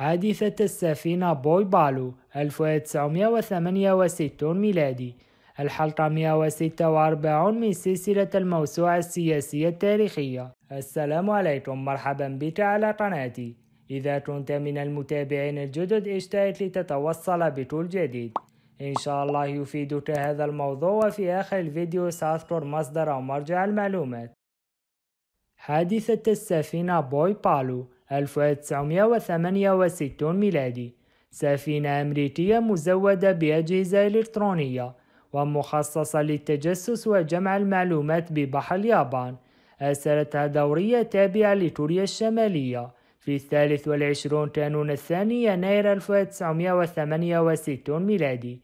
حادثة السفينة بوي بالو 1968 ميلادي الحلقة 146 من سلسلة الموسوعة السياسية التاريخية السلام عليكم مرحبا بك على قناتي إذا كنت من المتابعين الجدد اشترك لتتوصل بكل جديد إن شاء الله يفيدك هذا الموضوع وفي آخر الفيديو سأذكر مصدر أو مرجع المعلومات حادثة السفينة بوي بالو 1968 ميلادي سفينة أمريكية مزودة بأجهزة إلكترونية ومخصصة للتجسس وجمع المعلومات ببحر اليابان أسرتها دورية تابعة لكوريا الشمالية في الثالث والعشرون كانون الثاني يناير 1968 ميلادي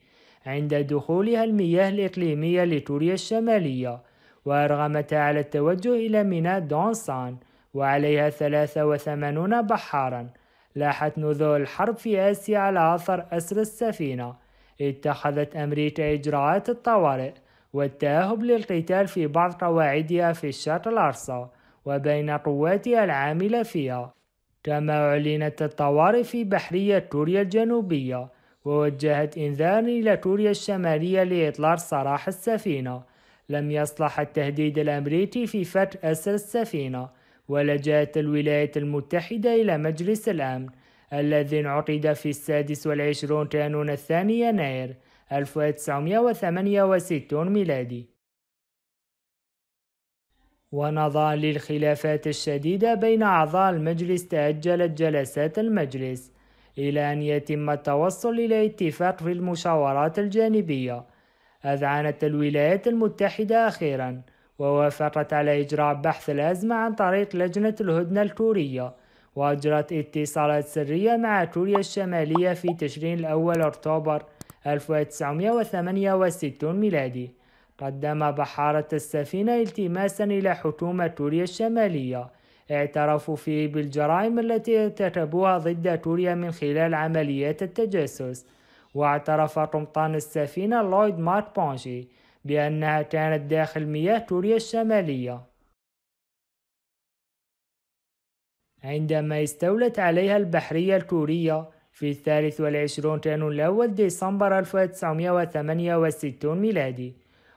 عند دخولها المياه الإقليمية لكوريا الشمالية وأرغمتها على التوجه إلى ميناء دونسان وعليها ثلاثة وثمانون بحارا لاحت نزول الحرب في آسيا على أثر أسر السفينة اتخذت أمريكا إجراءات الطوارئ والتأهب للقتال في بعض قواعدها في الشرق الأرصى وبين قواتها العاملة فيها كما أعلنت الطوارئ في بحرية كوريا الجنوبية ووجهت إنذار إلى كوريا الشمالية لإطلاق سراح السفينة لم يصلح التهديد الأمريكي في فتح أسر السفينة ولجأت الولايات المتحدة إلى مجلس الأمن الذي انعقد في السادس والعشرون كانون الثاني يناير 1968 ميلادي ونظرا للخلافات الشديدة بين أعضاء المجلس تأجلت جلسات المجلس إلى أن يتم التوصل إلى اتفاق في المشاورات الجانبية أذعنت الولايات المتحدة أخيرا ووافقت على إجراء بحث الأزمة عن طريق لجنة الهدنة الكورية وأجرت اتصالات سرية مع كوريا الشمالية في تشرين الأول أكتوبر 1968 ميلادي قدم بحارة السفينة التماسا إلى حكومة كوريا الشمالية اعترفوا فيه بالجرائم التي ارتكبوها ضد كوريا من خلال عمليات التجسس واعترف قمطان السفينة لويد مارك بونشي لأنها كانت داخل مياه توريا الشمالية عندما استولت عليها البحرية الكورية في الثالث والعشرون كانون الأول ديسمبر 1968 ميلادي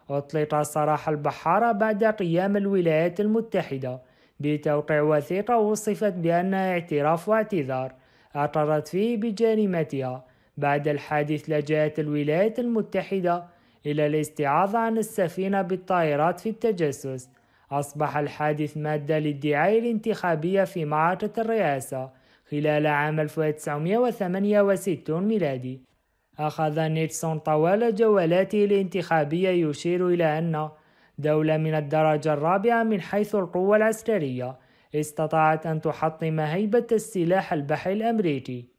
أطلق سراح البحارة بعد قيام الولايات المتحدة بتوقيع وثيقة وصفت بأنها اعتراف واعتذار اعترت فيه بجريمتها بعد الحادث لجأت الولايات المتحدة إلى الاستعاضة عن السفينة بالطائرات في التجسس أصبح الحادث مادة للدعاية الانتخابية في معركة الرئاسة خلال عام 1968 ميلادي أخذ نيلسون طوال جولاته الانتخابية يشير إلى أن دولة من الدرجة الرابعة من حيث القوة العسكرية استطاعت أن تحطم هيبة السلاح البحري الأمريكي